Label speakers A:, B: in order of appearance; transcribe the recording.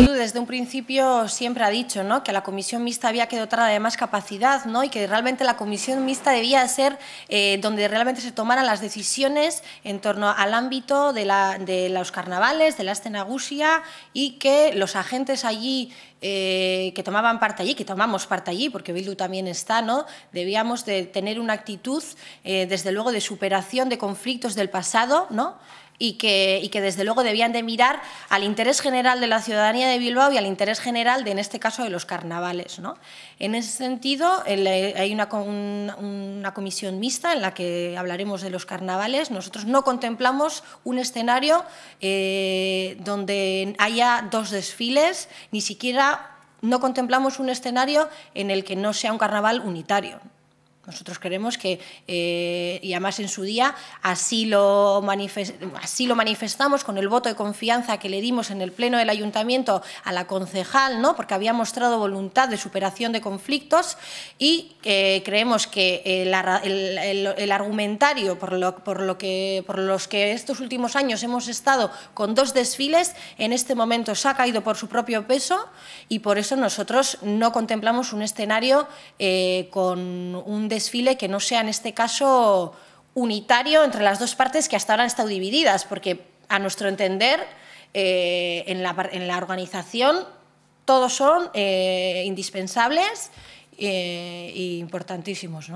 A: Bildu desde un principio siempre ha dicho ¿no? que a la comisión mixta había que dotar de más capacidad ¿no? y que realmente la comisión mixta debía ser eh, donde realmente se tomaran las decisiones en torno al ámbito de, la, de los carnavales, de la gusia y que los agentes allí eh, que tomaban parte allí, que tomamos parte allí, porque Bildu también está, ¿no? debíamos de tener una actitud eh, desde luego de superación de conflictos del pasado, ¿no? y que, desde luego debían de mirar al interés general de la ciudadanía de Bilbao y al interés general, de, en este caso, de los carnavales. En ese sentido, eh, hay una, comisión mixta en la que hablaremos de los carnavales. Nosotros no contemplamos un escenario eh, donde haya dos desfiles, ni siquiera no contemplamos un escenario en el que no sea un carnaval unitario. Nosotros creemos que, eh, y además en su día, así lo, así lo manifestamos con el voto de confianza que le dimos en el Pleno del Ayuntamiento a la concejal, ¿no? porque había mostrado voluntad de superación de conflictos y eh, creemos que el, argumentario por, lo, por, lo que, por los que estos últimos años hemos estado con dos desfiles, en este momento se ha caído por su propio peso y por eso nosotros no contemplamos un escenario eh, con un desfile que no sea en este caso unitario entre las dos partes que hasta ahora han estado divididas, porque a nuestro entender eh, en, la, en, la, organización todos son eh, indispensables e importantísimos.